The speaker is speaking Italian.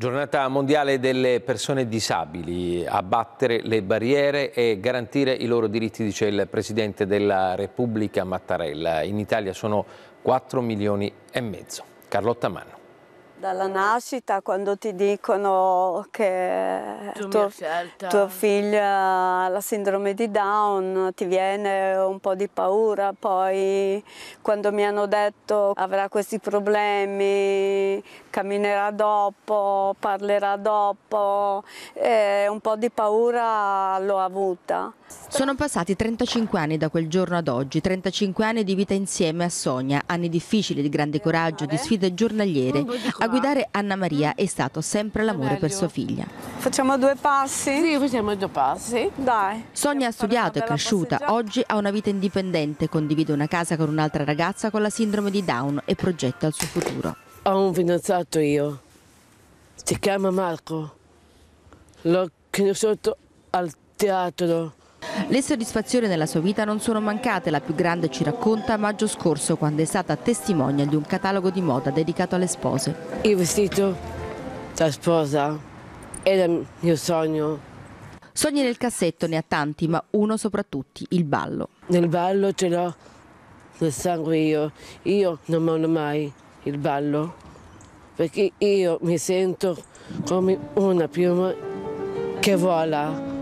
Giornata mondiale delle persone disabili, abbattere le barriere e garantire i loro diritti, dice il Presidente della Repubblica Mattarella. In Italia sono 4 milioni e mezzo. Carlotta Manno. Dalla nascita, quando ti dicono che tuo, tuo figlio ha la sindrome di Down, ti viene un po' di paura. Poi quando mi hanno detto avrà questi problemi, camminerà dopo, parlerà dopo, un po' di paura l'ho avuta. Sono passati 35 anni da quel giorno ad oggi, 35 anni di vita insieme a Sonia, anni difficili di grande coraggio, di sfide giornaliere. A guidare Anna Maria è stato sempre l'amore per sua figlia. Facciamo due passi? Sì, facciamo due passi. Dai. Sonia ha studiato, è cresciuta, oggi ha una vita indipendente, condivide una casa con un'altra ragazza con la sindrome di Down e progetta il suo futuro. Ho un fidanzato io, si chiama Marco, l'ho conosciuto al teatro le soddisfazioni nella sua vita non sono mancate, la più grande ci racconta maggio scorso quando è stata testimonia di un catalogo di moda dedicato alle spose. Il vestito da sposa era il mio sogno. Sogni nel cassetto ne ha tanti, ma uno soprattutto, il ballo. Nel ballo ce l'ho nel sangue io, io non mono mai il ballo, perché io mi sento come una piuma che vola.